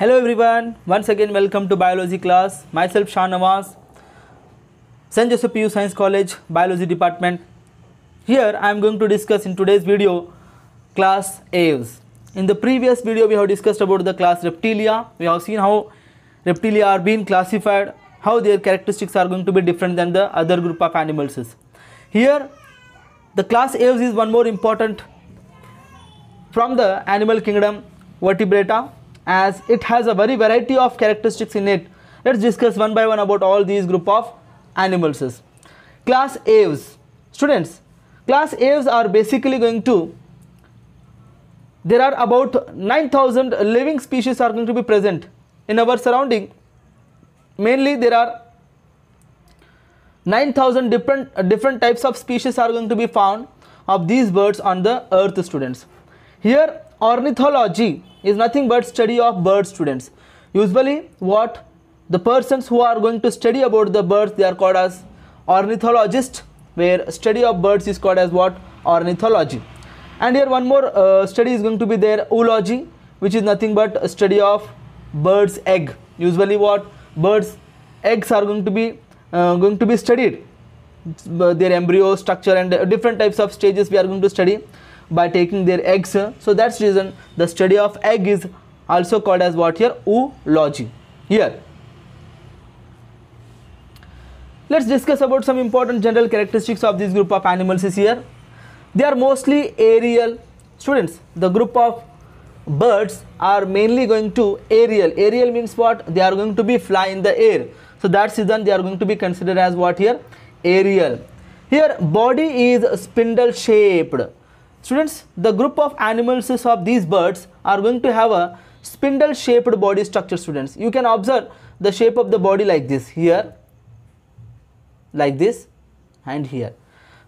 Hello everyone, once again welcome to biology class. Myself Shah Nawaz, San Joseph PU Science College, biology department. Here I am going to discuss in today's video class Aves. In the previous video we have discussed about the class Reptilia. We have seen how Reptilia are being classified, how their characteristics are going to be different than the other group of animals. Here the class Aves is one more important from the animal kingdom vertebrata as it has a very variety of characteristics in it. Let's discuss one by one about all these group of animals. Class Aves. Students, class Aves are basically going to there are about 9000 living species are going to be present in our surrounding mainly there are 9000 different uh, different types of species are going to be found of these birds on the earth students here ornithology is nothing but study of bird students usually what the persons who are going to study about the birds they are called as ornithologists where study of birds is called as what ornithology and here one more uh, study is going to be there oology which is nothing but study of birds egg usually what birds eggs are going to be uh, going to be studied uh, their embryo structure and different types of stages we are going to study by taking their eggs so that's reason the study of egg is also called as what here oology here let's discuss about some important general characteristics of this group of animals is here they are mostly aerial students the group of birds are mainly going to aerial aerial means what they are going to be fly in the air so that's reason they are going to be considered as what here aerial here body is spindle shaped Students, the group of animals of these birds are going to have a spindle shaped body structure students. You can observe the shape of the body like this here, like this and here.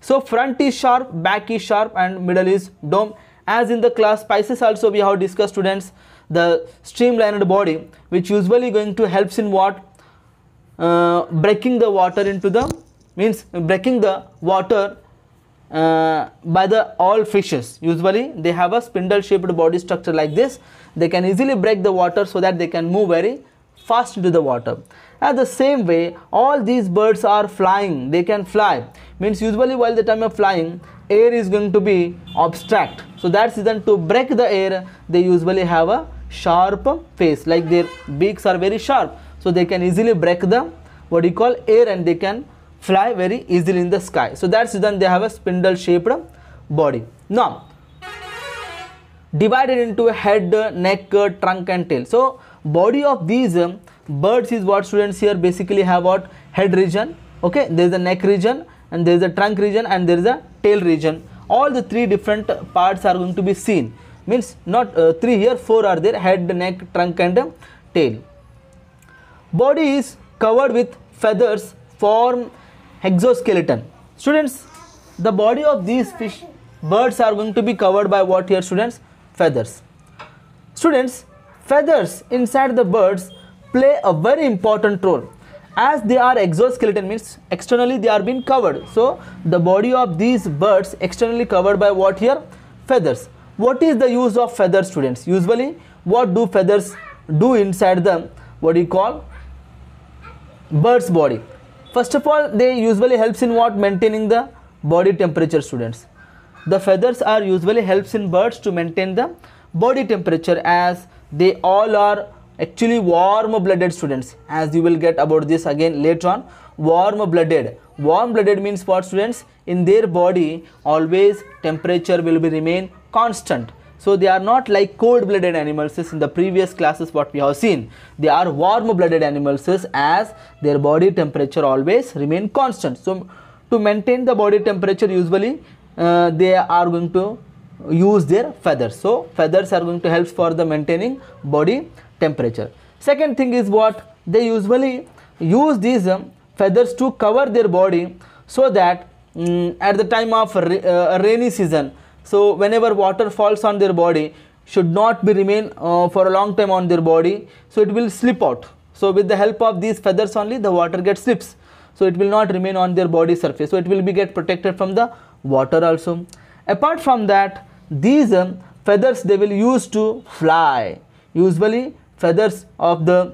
So front is sharp, back is sharp and middle is dome. As in the class Pisces also we have discussed students the streamlined body which usually going to helps in what? Uh, breaking the water into the means breaking the water uh, by the all fishes usually they have a spindle shaped body structure like this they can easily break the water so that they can move very fast into the water At the same way all these birds are flying they can fly means usually while the time of flying air is going to be obstruct so that's reason to break the air they usually have a sharp face like their beaks are very sharp so they can easily break the what you call air and they can fly very easily in the sky. So that's then they have a spindle shaped body. Now divided into a head, neck, trunk and tail. So body of these um, birds is what students here basically have what head region okay there is a neck region and there is a trunk region and there is a tail region all the three different parts are going to be seen means not uh, three here four are there head neck trunk and um, tail body is covered with feathers form hexoskeleton. Students, the body of these fish birds are going to be covered by what here students? Feathers. Students, feathers inside the birds play a very important role as they are exoskeleton means externally they are being covered. So, the body of these birds externally covered by what here? Feathers. What is the use of feathers students? Usually what do feathers do inside them? What do you call? Bird's body. First of all, they usually helps in what? Maintaining the body temperature students. The feathers are usually helps in birds to maintain the body temperature as they all are actually warm blooded students as you will get about this again later on warm blooded warm blooded means for students in their body always temperature will be remain constant so they are not like cold-blooded animals in the previous classes what we have seen. They are warm-blooded animals as their body temperature always remain constant. So to maintain the body temperature usually uh, they are going to use their feathers. So feathers are going to help for the maintaining body temperature. Second thing is what they usually use these um, feathers to cover their body so that um, at the time of uh, rainy season so whenever water falls on their body should not be remain uh, for a long time on their body so it will slip out so with the help of these feathers only the water gets slips so it will not remain on their body surface so it will be get protected from the water also apart from that these um, feathers they will use to fly usually feathers of the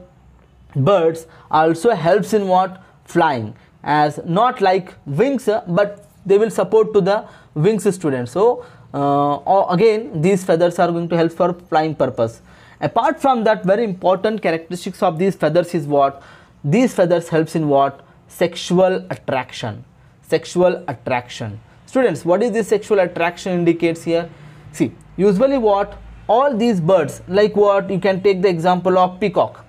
birds also helps in what flying as not like wings uh, but they will support to the wings students so uh, again these feathers are going to help for flying purpose apart from that very important characteristics of these feathers is what these feathers helps in what sexual attraction sexual attraction students what is this sexual attraction indicates here see usually what all these birds like what you can take the example of peacock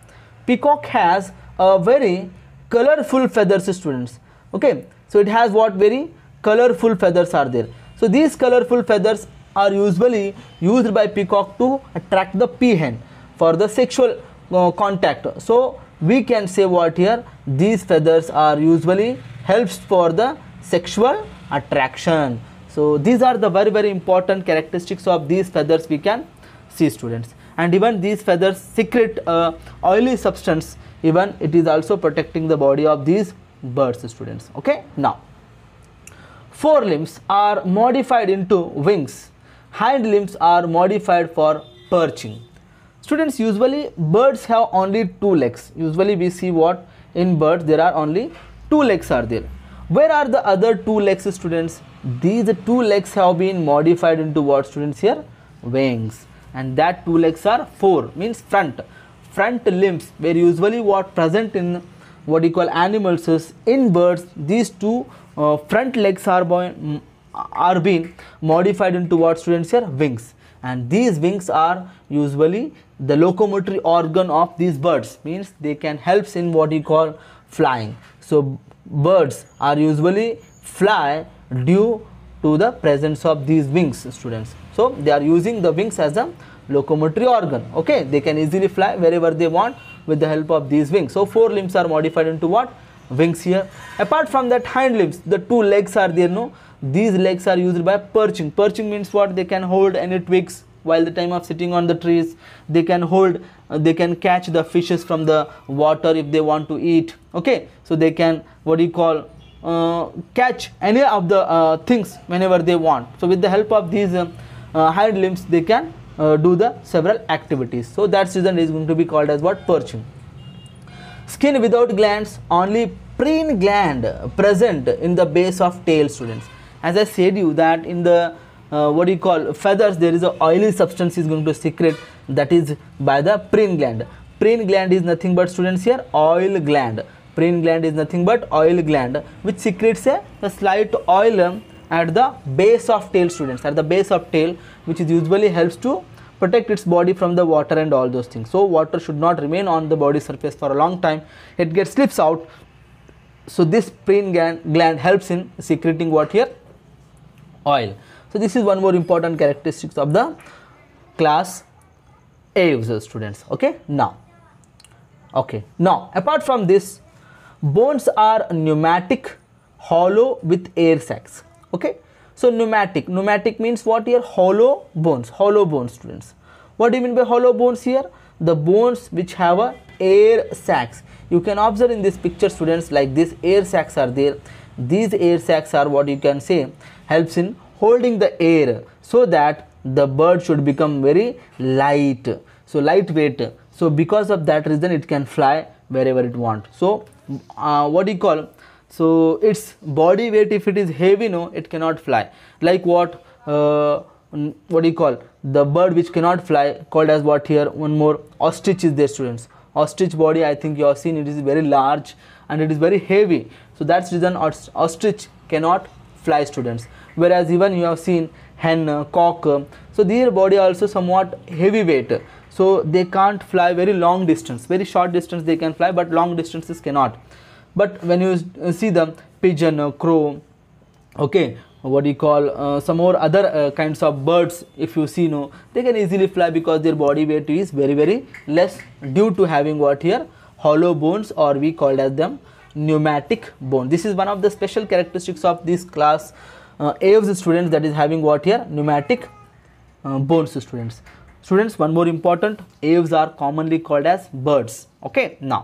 peacock has a very colorful feathers students okay so it has what very colorful feathers are there so these colorful feathers are usually used by peacock to attract the peahen for the sexual uh, contact. So we can say what here these feathers are usually helps for the sexual attraction. So these are the very very important characteristics of these feathers we can see students and even these feathers secret uh, oily substance even it is also protecting the body of these birds students okay now Forelimbs are modified into wings. Hind limbs are modified for perching. Students, usually birds have only two legs. Usually we see what in birds there are only two legs are there. Where are the other two legs students? These two legs have been modified into what students here? Wings. And that two legs are four means front. Front limbs were usually what present in what you call animals is in birds these two uh, front legs are, are being modified into what students here wings and these wings are usually the locomotory organ of these birds means they can helps in what you call flying so birds are usually fly due to the presence of these wings students so they are using the wings as a locomotory organ okay they can easily fly wherever they want with the help of these wings so four limbs are modified into what wings here apart from that hind limbs the two legs are there no these legs are used by perching perching means what they can hold any twigs while the time of sitting on the trees they can hold uh, they can catch the fishes from the water if they want to eat okay so they can what do you call uh, catch any of the uh, things whenever they want so with the help of these um, uh, hind limbs they can uh, do the several activities so that season is going to be called as what perching Skin without glands, only preen gland present in the base of tail students. As I said you that in the uh, what do you call feathers there is a oily substance is going to secrete that is by the preen gland. Preen gland is nothing but students here oil gland. Preen gland is nothing but oil gland which secretes a, a slight oil at the base of tail students at the base of tail which is usually helps to protect its body from the water and all those things so water should not remain on the body surface for a long time it gets slips out so this preen gland helps in secreting what here oil so this is one more important characteristics of the class a students okay now okay now apart from this bones are pneumatic hollow with air sacs okay so pneumatic, pneumatic means what here? Hollow bones, hollow bones students. What do you mean by hollow bones here? The bones which have a air sacs. You can observe in this picture students like this, air sacs are there. These air sacs are what you can say helps in holding the air so that the bird should become very light. So lightweight. So because of that reason it can fly wherever it want. So uh, what do you call so its body weight if it is heavy no it cannot fly like what uh, what do you call the bird which cannot fly called as what here one more ostrich is there students ostrich body i think you have seen it is very large and it is very heavy so that's reason ostrich cannot fly students whereas even you have seen hen cock so their body also somewhat heavy weight so they can't fly very long distance very short distance they can fly but long distances cannot but when you uh, see the pigeon uh, crow okay what do you call uh, some more other uh, kinds of birds if you see no they can easily fly because their body weight is very very less due to having what here hollow bones or we called as them pneumatic bone this is one of the special characteristics of this class uh, a of the students that is having what here pneumatic uh, bones students students one more important aves are commonly called as birds okay now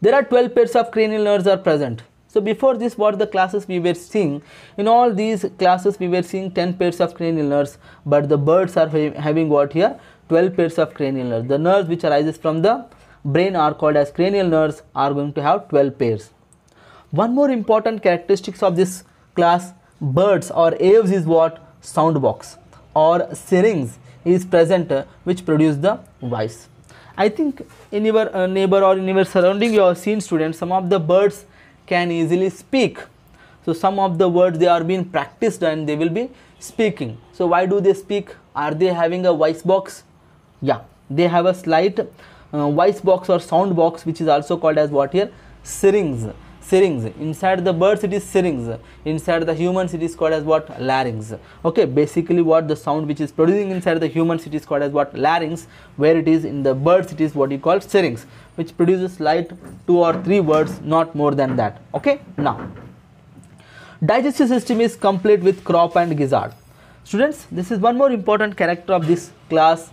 there are 12 pairs of cranial nerves are present. So before this what the classes we were seeing, in all these classes we were seeing 10 pairs of cranial nerves but the birds are having what here 12 pairs of cranial nerves. The nerves which arises from the brain are called as cranial nerves are going to have 12 pairs. One more important characteristics of this class birds or aves is what sound box or syrinx is present uh, which produce the voice. I think in your uh, neighbor or in your surrounding you have seen students some of the birds can easily speak. So some of the words they are being practiced and they will be speaking. So why do they speak? Are they having a voice box? Yeah, they have a slight uh, voice box or sound box which is also called as what here? Syringes syrinx inside the birds it is syrinx inside the humans it is called as what larynx okay basically what the sound which is producing inside the humans it is called as what larynx where it is in the birds it is what you call syrinx which produces light two or three words not more than that okay now digestive system is complete with crop and gizzard students this is one more important character of this class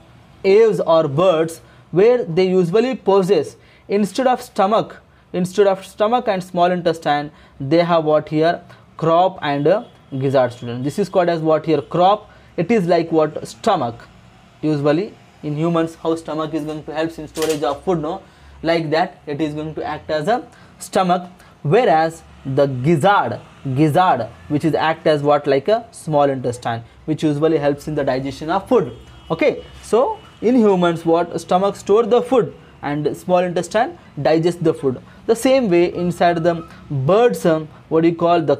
aves or birds where they usually possess instead of stomach instead of stomach and small intestine they have what here crop and uh, gizzard student this is called as what here crop it is like what stomach usually in humans how stomach is going to help in storage of food no like that it is going to act as a stomach whereas the gizzard gizzard which is act as what like a small intestine which usually helps in the digestion of food okay so in humans what stomach store the food and small intestine digest the food the same way inside the birds what you call the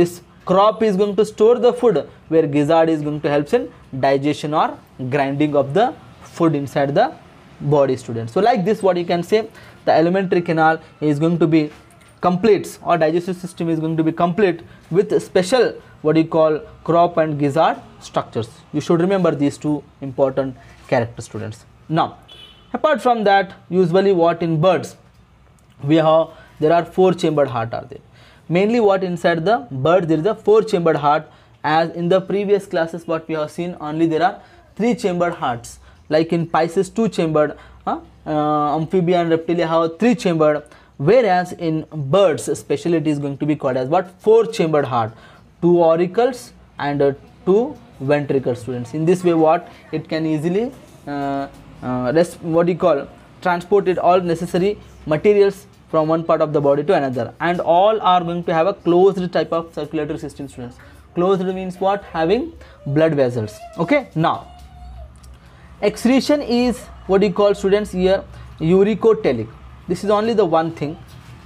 this crop is going to store the food where gizzard is going to help in digestion or grinding of the food inside the body students so like this what you can say the alimentary canal is going to be complete, or digestive system is going to be complete with special what you call crop and gizzard structures you should remember these two important character students now apart from that usually what in birds we have there are four chambered heart are there mainly what inside the bird there is a four chambered heart as in the previous classes what we have seen only there are three chambered hearts like in pisces two chambered uh, uh, reptilia have three chambered whereas in birds especially it is going to be called as what four chambered heart two auricles and uh, two ventricles students in this way what it can easily uh, uh, rest, what you call transported all necessary materials from one part of the body to another and all are going to have a closed type of circulatory system students closed means what having blood vessels okay now excretion is what you call students here uricotelic this is only the one thing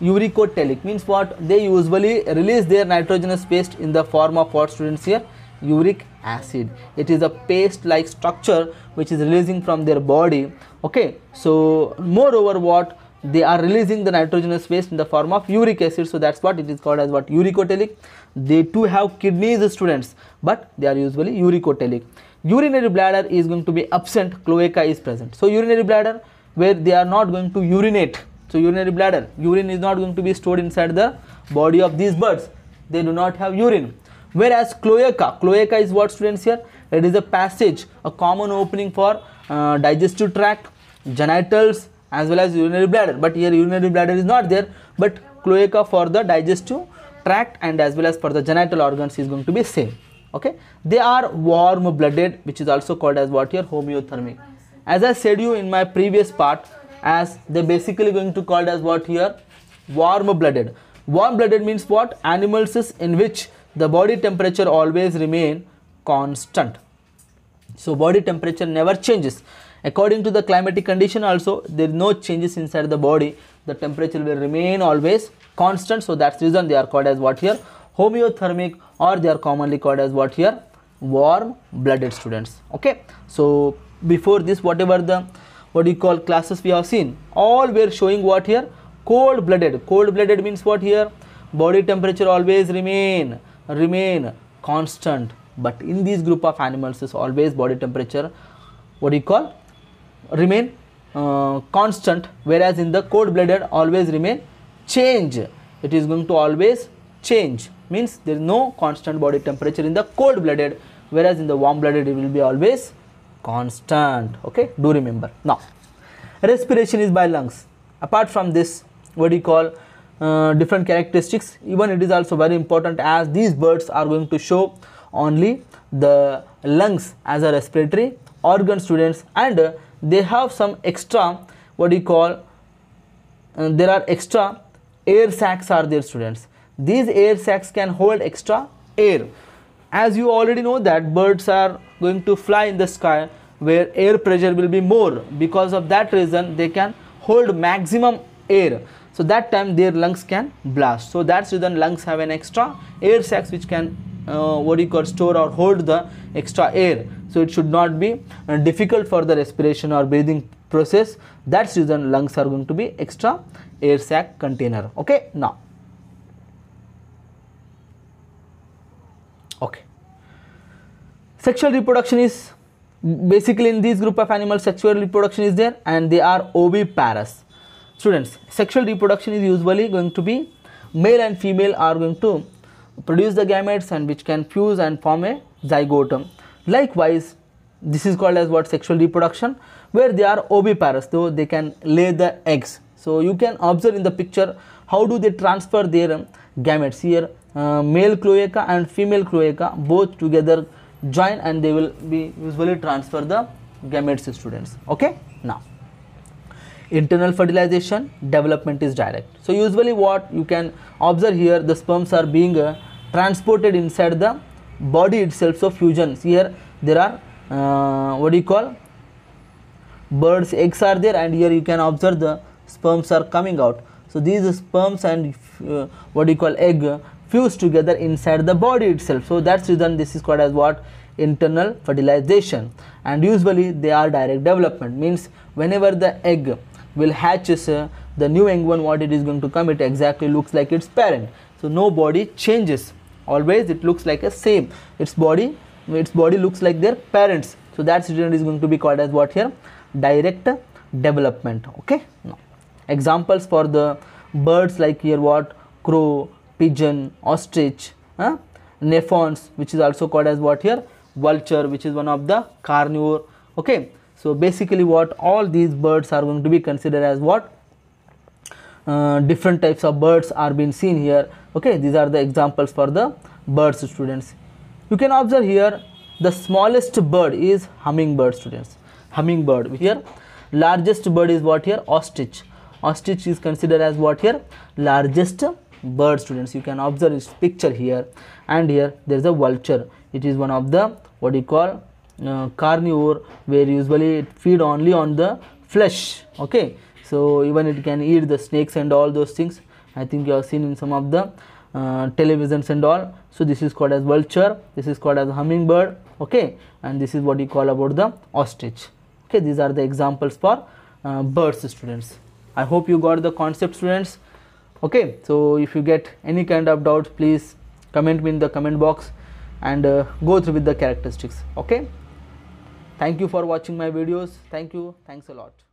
uricotelic means what they usually release their nitrogenous waste in the form of what students here uric acid it is a paste like structure which is releasing from their body okay so moreover what they are releasing the nitrogenous waste in the form of uric acid so that's what it is called as what uricotelic they too have kidneys students but they are usually uricotelic urinary bladder is going to be absent cloaca is present so urinary bladder where they are not going to urinate so urinary bladder urine is not going to be stored inside the body of these birds they do not have urine Whereas cloaca, cloaca is what students here? It is a passage, a common opening for uh, digestive tract, genitals as well as urinary bladder. But here urinary bladder is not there, but cloaca for the digestive tract and as well as for the genital organs is going to be same. Okay, they are warm blooded, which is also called as what here homeothermic. As I said you in my previous part, as they basically going to called as what here warm blooded warm blooded means what animals is in which the body temperature always remain constant so body temperature never changes according to the climatic condition also there is no changes inside the body the temperature will remain always constant so that's the reason they are called as what here homeothermic or they are commonly called as what here warm blooded students okay so before this whatever the what you call classes we have seen all were showing what here cold blooded cold blooded means what here body temperature always remain remain constant but in these group of animals is always body temperature what do you call remain uh, constant whereas in the cold blooded always remain change it is going to always change means there is no constant body temperature in the cold blooded whereas in the warm blooded it will be always constant okay do remember now respiration is by lungs apart from this what do you call uh, different characteristics even it is also very important as these birds are going to show only the lungs as a respiratory organ students and uh, they have some extra what we you call uh, there are extra air sacs are there students these air sacs can hold extra air as you already know that birds are going to fly in the sky where air pressure will be more because of that reason they can hold maximum air so that time their lungs can blast so that's reason lungs have an extra air sacs which can uh, what you call store or hold the extra air so it should not be uh, difficult for the respiration or breathing process that's reason lungs are going to be extra air sac container okay now okay sexual reproduction is basically in this group of animals sexual reproduction is there and they are oviparous Students, sexual reproduction is usually going to be male and female are going to produce the gametes and which can fuse and form a zygote. Likewise, this is called as what sexual reproduction where they are oviparous though they can lay the eggs. So you can observe in the picture how do they transfer their gametes here uh, male cloaca and female cloaca both together join and they will be usually transfer the gametes to students okay now internal fertilization development is direct so usually what you can observe here the sperms are being uh, transported inside the body itself so fusions here there are uh, what do you call birds eggs are there and here you can observe the sperms are coming out so these sperms and uh, what do you call egg fuse together inside the body itself so that's reason this is called as what internal fertilization and usually they are direct development means whenever the egg will hatches uh, the new young what it is going to come it exactly looks like its parent so no body changes always it looks like a same its body its body looks like their parents so that student is going to be called as what here direct development okay no. examples for the birds like here what crow pigeon ostrich huh? nephons which is also called as what here vulture which is one of the carnivore okay so basically what all these birds are going to be considered as what uh, different types of birds are being seen here okay these are the examples for the birds students you can observe here the smallest bird is hummingbird students hummingbird here largest bird is what here ostrich ostrich is considered as what here largest bird students you can observe its picture here and here there is a vulture it is one of the what you call carnivore where usually it feed only on the flesh okay so even it can eat the snakes and all those things i think you have seen in some of the uh, televisions and all so this is called as vulture this is called as hummingbird okay and this is what you call about the ostrich okay these are the examples for uh, birds students i hope you got the concept students okay so if you get any kind of doubt please comment me in the comment box and uh, go through with the characteristics okay Thank you for watching my videos. Thank you. Thanks a lot.